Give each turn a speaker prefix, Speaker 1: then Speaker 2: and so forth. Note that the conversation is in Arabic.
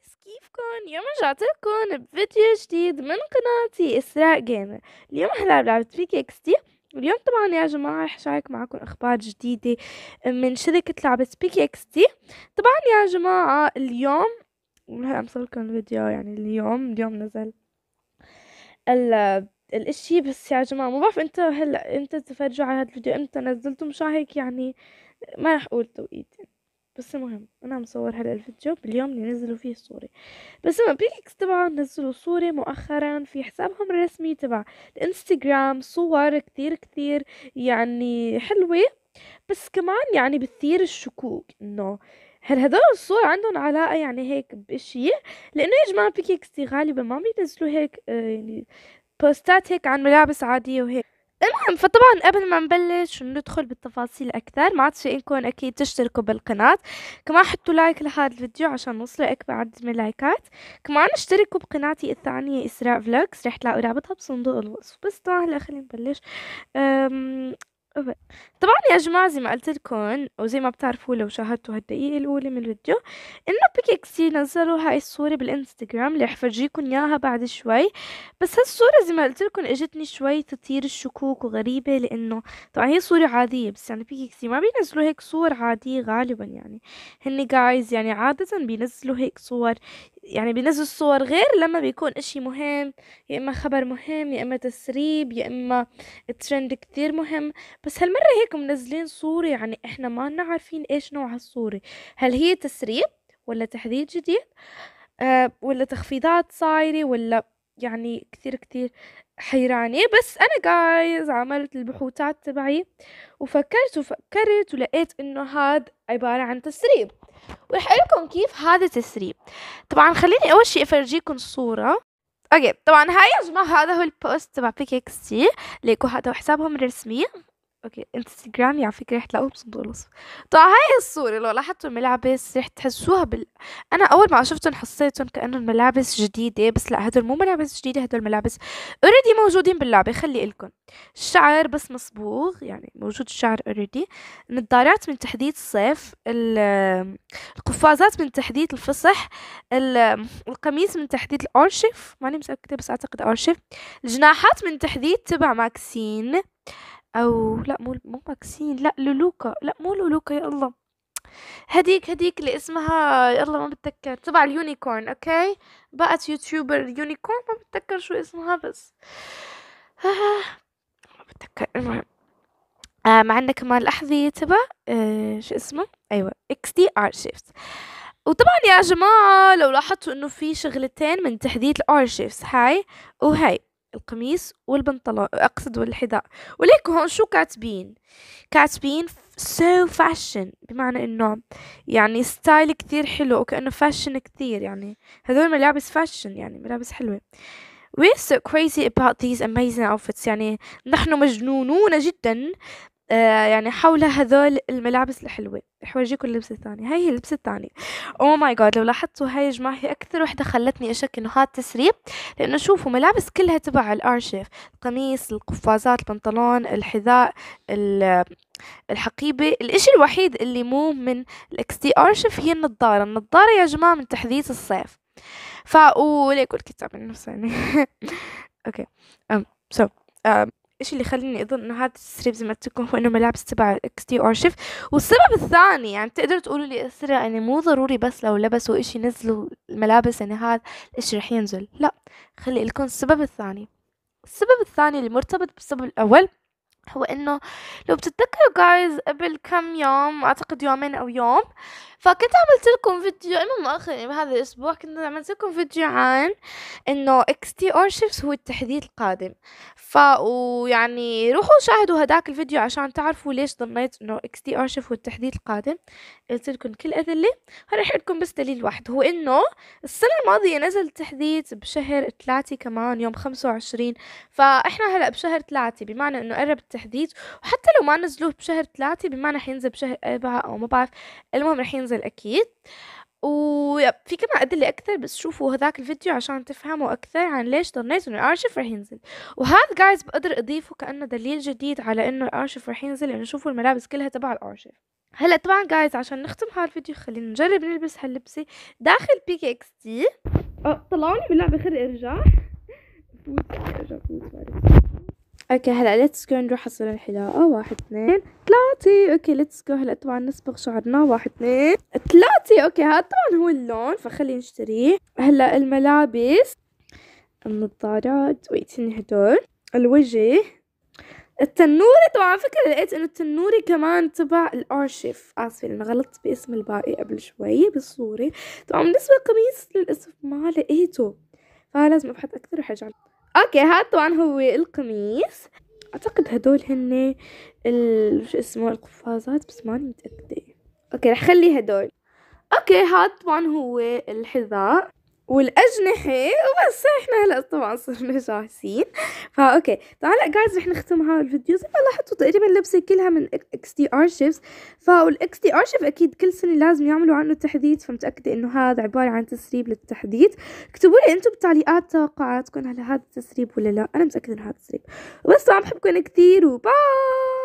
Speaker 1: جايز كيفكن اليوم رجعت لكم بفيديو جديد من قناتي اسراء جيمر اليوم حلقه لعبت في اكس تي، واليوم طبعا يا جماعة رح شارك معكم أخبار جديدة من شركة لعبة بيكي اكس تي، طبعا يا جماعة اليوم رح أمسك لكم الفيديو يعني اليوم اليوم نزل ال الاشي بس يا جماعة ما بعرف انت هلا انت تفرجوا على هذا الفيديو امتى نزلته مش هيك يعني ما رح اقول توقيت بس المهم انا مصور هلا الفيديو باليوم اللي نزلوا فيه الصورة بس ما بيكس طبعا نزلوا صورة مؤخرا في حسابهم الرسمي تبع الانستغرام صور كتير كتير يعني حلوة بس كمان يعني بتثير الشكوك انه هل هدول الصور عندهم علاقة يعني هيك بإشي؟ لأنه يا جماعة بيكيكس غالبا ما بينزلوا هيك آه، يعني بوستات هيك عن ملابس عادية وهيك المهم نعم، فطبعا قبل ما نبلش ندخل بالتفاصيل اكثر ما عادش انكم اكيد تشتركوا بالقناه كمان حطوا لايك لهذا الفيديو عشان نوصلوا اكبر عدد من اللايكات كمان اشتركوا بقناتي الثانيه اسراء فلوكس رح تلاقوا رابطها بصندوق الوصف بس طبعا هلا خلينا نبلش طبعا يا جماعة زي ما قلت لكم وزي ما بتعرفوا لو شاهدتوا هالدقيقة الأولى من الفيديو إنه بيكسي نزلوا هاي الصورة بالإنستغرام اللي رح فرجيكم إياها بعد شوي بس هالصورة زي ما قلت لكم إجتني شوي تطير الشكوك وغريبة لإنه طبعا هي صورة عادية بس يعني بيكسي ما بينزلوا هيك صور عادية غالبا يعني هني جايز يعني عادة بينزلوا هيك صور يعني بينزل صور غير لما بيكون اشي مهم يا اما خبر مهم يا اما تسريب يا اما ترند كتير مهم بس هالمرة هيك منزل منزلين صورة يعني إحنا ما نعرفين عارفين إيش نوع هالصورة هل هي تسريب ولا تحديد جديد أه ولا تخفيضات صايرة ولا يعني كثير كثير حيرانة بس أنا جايز عملت البحوثات تبعي وفكرت وفكرت ولقيت إنه هذا عبارة عن تسريب ورح لكم كيف هذا تسريب طبعا خليني أول شي أفرجيكم الصورة اوكي طبعا هاي يا جماعه هذا هو البوست تبع بيكيكس تي ليكو هذا حسابهم الرسمي أوكي انستغرام يا فكرة رح تلاقوه الوصف بص هاي الصورة لو لاحظتوا الملابس رح تحسوها بال أنا أول ما شفتهم حسيتهم كأنهم ملابس جديدة بس لا هدول مو ملابس جديدة هدول ملابس اوريدي موجودين باللعبة خلي إلكم الشعر بس مصبوغ يعني موجود الشعر اوريدي النظارات من تحديد الصيف القفازات من تحديد الفصح القميص من تحديد الأرشيف ماني متأكدة بس أعتقد أرشيف الجناحات من تحديد تبع ماكسين او لا مو مو ماكسين لا لولوكا لا مو لولوكا يا الله هديك هديك اللي اسمها يلا ما بتذكر تبع اليونيكورن اوكي بقت يوتيوبر يونيكورن ما بتذكر شو اسمها بس ما بتذكر المهم آه عندنا كمان الأحذية تبع آه شو اسمه أيوة اكس دي ارشيفز وطبعا يا جماعة لو لاحظتوا انه في شغلتين من تحديث الارشيفز هاي وهاي القميص والبنطلون اقصد والحذاء وليك هون شو كاتبين كاتبين سو فاشن بمعنى انه يعني ستايل كثير حلو وكانه فاشن كثير يعني هذول ملابس فاشن يعني ملابس حلوه We're so crazy about these amazing outfits يعني نحن مجنونون جدا آه يعني حول هذول الملابس الحلوة رح ورجيكم اللبس الثاني هاي هي اللبس الثاني او ماي جاد لو لاحظتوا هاي يا جماعة هي أكثر وحدة خلتني أشك إنه هاد تسريب لأنه شوفوا ملابس كلها تبع الأرشيف القميص القفازات البنطلون الحذاء الحقيبة الإشي الوحيد اللي مو من الإكس تي أرشيف هي النظارة النظارة يا جماعة من تحديث الصيف فا وليكو الكتاب نفسه يعني اوكي ام سو الشيء اللي خلاني اظن انه هذا التسريب زي ما تكون هو انه ملابس تبع الاكس تي اور شيف والسبب الثاني يعني تقدروا تقولوا لي اسرة يعني مو ضروري بس لو لبسوا اشي نزلوا الملابس يعني هذا الاشي رح ينزل لا خلي لكم السبب الثاني السبب الثاني اللي مرتبط بالسبب الاول هو انه لو بتتذكروا جايز قبل كم يوم اعتقد يومين او يوم فكنت عملت لكم فيديو المهم مؤخرا بهذا الاسبوع كنت عملت لكم فيديو عن انه اكس تي اورشيبس هو التحديث القادم ف ويعني روحوا شاهدوا هداك الفيديو عشان تعرفوا ليش ضميت انه اكس تي اورشيب هو التحديث القادم قلت لكم كل ادله هرح لكم بس دليل واحد هو انه السنه الماضيه نزل التحديث بشهر ثلاثة كمان يوم خمسة وعشرين فاحنا هلا بشهر ثلاثة بمعنى انه قرب التحديث وحتى لو ما نزلوه بشهر ثلاثة بمعنى حينزل بشهر أربعة او ما بعرف المهم رح ينزل المنزل أكيد وفي كمان أدلة أكثر بس شوفوا هذاك الفيديو عشان تفهموا أكثر عن ليش ضنيت إنه الأرشيف رح ينزل وهذا جايز بقدر أضيفه كأنه دليل جديد على إنه الأرشيف رح ينزل لأنه شوفوا الملابس كلها تبع الأرشيف هلا طبعا جايز عشان نختم هذا الفيديو خلينا نجرب نلبس هاللبسة داخل بيك اكس تي طلعوني باللعبة خلي ارجع ارجع اوكي هلا ليتس جو نروح على الحلاقة واحد اثنين ثلاثة اوكي ليتس جو هلا طبعا نصبغ شعرنا واحد اثنين ثلاثة اوكي هذا طبعا هو اللون فخلي نشتريه هلا الملابس النظارات وقتني هدول الوجه التنورة طبعا فكرة لقيت انه التنورة كمان تبع الارشيف اسفة لانه غلطت باسم الباقي قبل شوي بالصورة طبعا بالنسبة للقميص للاسف ما لقيته فلازم ابحث اكثر وحاجة اوكي هذا طبعا هو القميص اعتقد هدول هن ال... شو اسمه القفازات بس ماني متاكده اوكي رح خلي هدول اوكي هذا طبعا هو الحذاء والأجنحة وبس احنا هلا طبعا صرنا جاهزين فا اوكي تعال جايز رح نختم هذا الفيديو زي ما لاحظتوا تقريبا لبسة كلها من اكس دي ار شيبس فالاكس دي ار شيب اكيد كل سنة لازم يعملوا عنه تحديث فمتأكدة انه هذا عبارة عن تسريب للتحديث اكتبوا لي انتم بالتعليقات توقعاتكم على هذا التسريب ولا لا انا متأكدة انه هذا تسريب وبس طبعا بحبكم كثير وباي